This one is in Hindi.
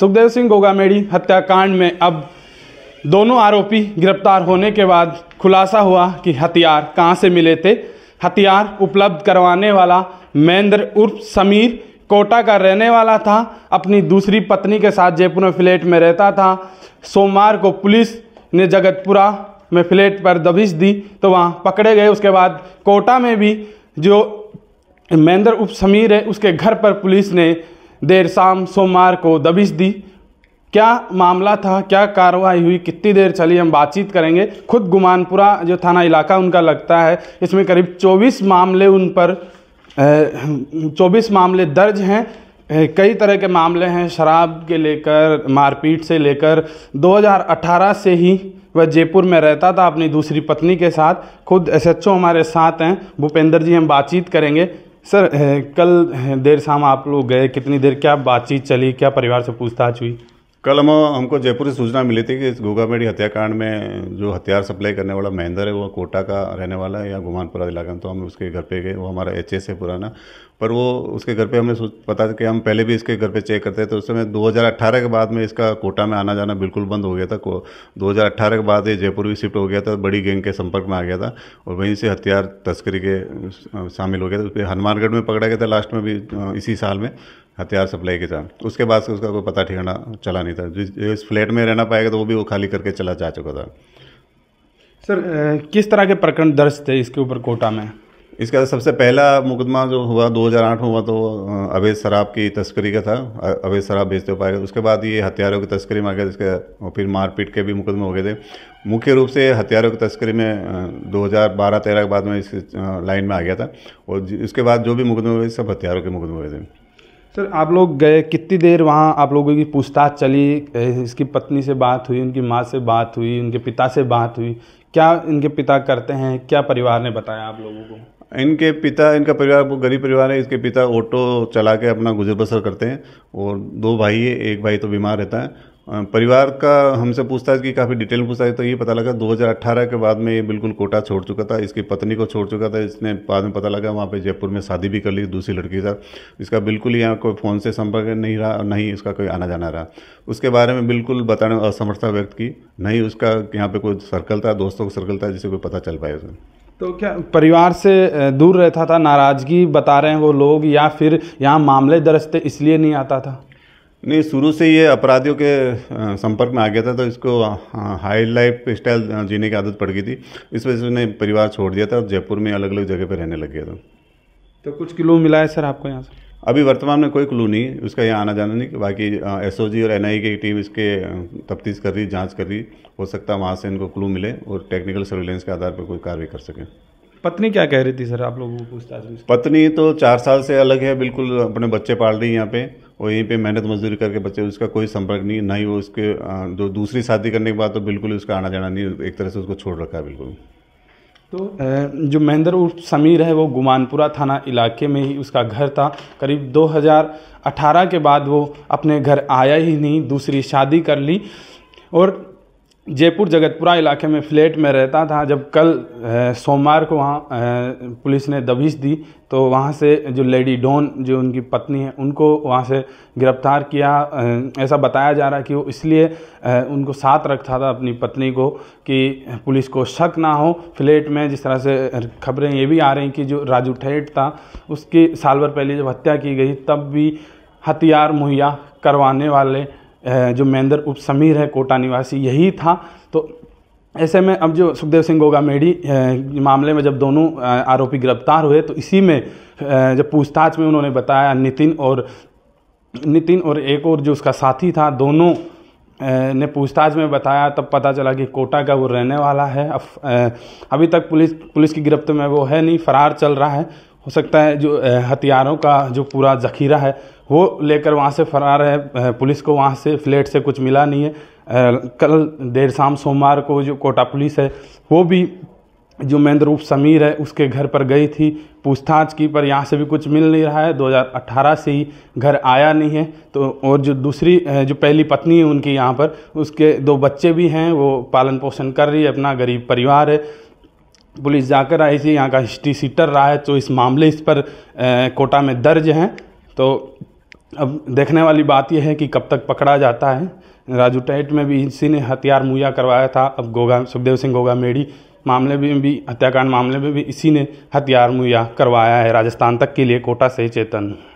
सुखदेव सिंह गोगामेड़ी हत्याकांड में अब दोनों आरोपी गिरफ्तार होने के बाद खुलासा हुआ कि हथियार कहाँ से मिले थे हथियार उपलब्ध करवाने वाला महेंद्र उर्फ समीर कोटा का रहने वाला था अपनी दूसरी पत्नी के साथ जयपुर में फ्लैट में रहता था सोमवार को पुलिस ने जगतपुरा में फ्लैट पर दबिश दी तो वहाँ पकड़े गए उसके बाद कोटा में भी जो महेंद्र उप समीर है उसके घर पर पुलिस ने देर शाम सोमवार को दबिश दी क्या मामला था क्या कार्रवाई हुई कितनी देर चली हम बातचीत करेंगे खुद गुमानपुरा जो थाना इलाका उनका लगता है इसमें करीब 24 मामले उन पर 24 मामले दर्ज हैं कई तरह के मामले हैं शराब के लेकर मारपीट से लेकर 2018 से ही वह जयपुर में रहता था अपनी दूसरी पत्नी के साथ खुद एसएचओ हमारे साथ हैं भूपेंद्र जी हम बातचीत करेंगे सर कल देर शाम आप लोग गए कितनी देर क्या बातचीत चली क्या परिवार से पूछताछ हुई कल हम हमको जयपुर से सूचना मिली थी कि इस घोगामेड़ी हत्याकांड में जो हथियार सप्लाई करने वाला महेंद्र है वो कोटा का रहने वाला है या घुमानपुरा इलाका में तो हम उसके घर पे गए वो हमारा एच है पुराना पर वो उसके घर पे हमने पता कि हम पहले भी इसके घर पे चेक करते थे तो उस समय 2018 के बाद में इसका कोटा में आना जाना बिल्कुल बंद हो गया था दो के बाद ये जयपुर भी शिफ्ट हो गया था बड़ी गैंग के संपर्क में आ गया था और वहीं से हथियार तस्करी के शामिल हो गया था उस पर हनुमानगढ़ में पकड़ा गया था लास्ट में भी इसी साल में हथियार सप्लाई के कारण उसके बाद से उसका कोई पता ठिकाना चला नहीं था जिस इस फ्लैट में रहना पाएगा तो वो भी वो खाली करके चला जा चुका था सर किस तरह के प्रकरण दर्ज थे इसके ऊपर कोटा में इसका तो सबसे पहला मुकदमा जो हुआ 2008 में हुआ तो अवैध शराब की तस्करी का था अवैध शराब बेचते हो पाएगा उसके बाद ये हथियारों की तस्करी में आ गया इसके फिर मारपीट के भी मुकदमे हो गए थे मुख्य रूप से हथियारों की तस्करी में 2012-13 के बाद में इस लाइन में आ गया था और इसके बाद जो भी मुकदमे हुए सब हथियारों के मुकदमे हुए थे सर आप लोग गए कितनी देर वहाँ आप लोगों की पूछताछ चली इसकी पत्नी से बात हुई उनकी माँ से बात हुई उनके पिता से बात हुई क्या इनके पिता करते हैं क्या परिवार ने बताया आप लोगों को इनके पिता इनका परिवार गरीब परिवार है इसके पिता ऑटो चला के अपना गुजर बसर करते हैं और दो भाई है एक भाई तो बीमार रहता है परिवार का हमसे पूछताछ की काफ़ी डिटेल पूछताछ तो ये पता लगा 2018 के बाद में ये बिल्कुल कोटा छोड़ चुका था इसकी पत्नी को छोड़ चुका था इसने बाद में पता लगा वहाँ पे जयपुर में शादी भी कर ली दूसरी लड़की साथ इसका बिल्कुल यहाँ कोई फ़ोन से संपर्क नहीं रहा और नहीं इसका कोई आना जाना रहा उसके बारे में बिल्कुल बताने असमर्थता व्यक्त की नहीं उसका यहाँ पर कोई सर्कल था दोस्तों का सर्कल था जिसे कोई पता चल पाया उसे तो क्या परिवार से दूर रहता था नाराज़गी बता रहे हैं वो लोग या फिर यहाँ मामले दर्ज थे इसलिए नहीं आता था नहीं शुरू से ये अपराधियों के संपर्क में आ गया था तो इसको हाई लाइफ स्टाइल जीने की आदत पड़ गई थी इस वजह से उसने परिवार छोड़ दिया था और जयपुर में अलग अलग जगह पर रहने लग गया था तो कुछ क्लू मिला है सर आपको यहाँ से अभी वर्तमान में कोई क्लू नहीं उसका यहाँ आना जाना नहीं बाकी एसओजी और एनआई की टीम इसके तफ्तीश कर रही जांच कर रही हो सकता है वहाँ से इनको क्लू मिले और टेक्निकल सर्विलेंस के आधार पर कोई कार्रवाई कर सके पत्नी क्या कह रही थी सर आप लोगों को पूछताछ पत्नी तो चार साल से अलग है बिल्कुल अपने बच्चे पाल रही है यहाँ पर और यहीं पे मेहनत मजदूरी करके बच्चे उसका कोई संपर्क नहीं ना ही वो उसके जो दूसरी शादी करने के बाद तो बिल्कुल उसका आना जाना नहीं एक तरह से उसको छोड़ रखा है बिल्कुल तो जो महेंद्र उर्फ समीर है वो गुमानपुरा थाना इलाके में ही उसका घर था करीब 2018 के बाद वो अपने घर आया ही नहीं दूसरी शादी कर ली और जयपुर जगतपुरा इलाके में फ्लैट में रहता था जब कल सोमवार को वहाँ पुलिस ने दबिश दी तो वहाँ से जो लेडी डॉन जो उनकी पत्नी है उनको वहाँ से गिरफ्तार किया ऐसा बताया जा रहा है कि वो इसलिए उनको साथ रखता था अपनी पत्नी को कि पुलिस को शक ना हो फ्लैट में जिस तरह से खबरें ये भी आ रही कि जो राजू ठेठ था उसकी साल भर पहले जब हत्या की गई तब भी हथियार मुहैया करवाने वाले जो महेंद्र उप समीर है कोटा निवासी यही था तो ऐसे में अब जो सुखदेव सिंह गोगा मेडी मामले में जब दोनों आरोपी गिरफ्तार हुए तो इसी में जब पूछताछ में उन्होंने बताया नितिन और नितिन और एक और जो उसका साथी था दोनों ने पूछताछ में बताया तब पता चला कि कोटा का वो रहने वाला है अब अभी तक पुलिस पुलिस की गिरफ्त में वो है नहीं फरार चल रहा है हो सकता है जो हथियारों का जो पूरा जखीरा है वो लेकर वहाँ से फरार है पुलिस को वहाँ से फ्लैट से कुछ मिला नहीं है कल देर शाम सोमवार को जो कोटा पुलिस है वो भी जो महेंद्र रूप समीर है उसके घर पर गई थी पूछताछ की पर यहाँ से भी कुछ मिल नहीं रहा है 2018 से ही घर आया नहीं है तो और जो दूसरी जो पहली पत्नी है उनकी यहाँ पर उसके दो बच्चे भी हैं वो पालन पोषण कर रही है अपना गरीब परिवार है पुलिस जाकर आई थी यहाँ का हिस्ट्री सीटर रहा है तो इस मामले इस पर ए, कोटा में दर्ज हैं तो अब देखने वाली बात यह है कि कब तक पकड़ा जाता है राजू टाइट में भी इसी ने हथियार मुहैया करवाया था अब गोगा सुखदेव सिंह गोगा मेड़ी मामले में भी हत्याकांड मामले में भी इसी ने हथियार मुहैया करवाया है राजस्थान तक के लिए कोटा से चेतन